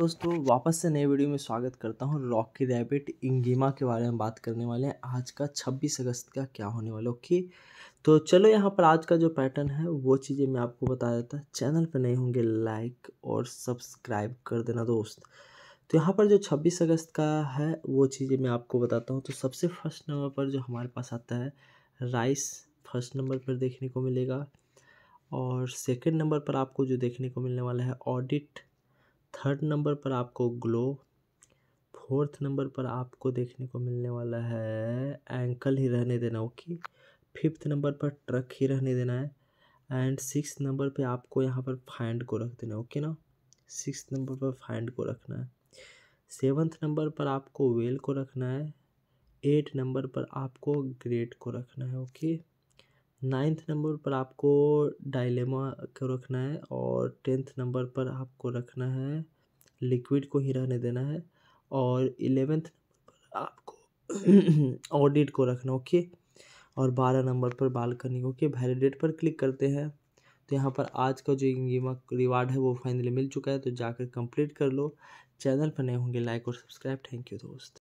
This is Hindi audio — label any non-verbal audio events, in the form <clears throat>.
दोस्तों वापस से नए वीडियो में स्वागत करता हूँ रॉकी रैबिट इंगिमा के बारे में बात करने वाले हैं आज का 26 अगस्त का क्या होने वाला ओके तो चलो यहाँ पर आज का जो पैटर्न है वो चीज़ें मैं आपको बता देता चैनल पर नहीं होंगे लाइक और सब्सक्राइब कर देना दोस्त तो यहाँ पर जो 26 अगस्त का है वो चीज़ें मैं आपको बताता हूँ तो सबसे फर्स्ट नंबर पर जो हमारे पास आता है राइस फर्स्ट नंबर पर देखने को मिलेगा और सेकेंड नंबर पर आपको जो देखने को मिलने वाला है ऑडिट थर्ड नंबर पर आपको ग्लो फोर्थ नंबर पर आपको देखने को मिलने वाला है एंकल ही रहने देना ओके फिफ्थ नंबर पर ट्रक ही रहने देना है एंड सिक्स नंबर पे आपको यहाँ पर फाइंड को रख देना है ओके ना सिक्स नंबर पर फाइंड को रखना है सेवन्थ नंबर पर आपको वेल को रखना है एट नंबर पर आपको ग्रेट को रखना है ओके नाइन्थ नंबर पर आपको डायलेमा को रखना है और टेंथ नंबर पर आपको रखना है लिक्विड को ही रहने देना है और इलेवेंथ पर आपको <clears throat> ऑडिट को रखना ओके और बारह नंबर पर बालकनी ओके वैलिडेट पर क्लिक करते हैं तो यहाँ पर आज का जो इंगीमा रिवार्ड है वो फाइनली मिल चुका है तो जाकर कंप्लीट कर लो चैनल पर नए होंगे लाइक और सब्सक्राइब थैंक यू दोस्त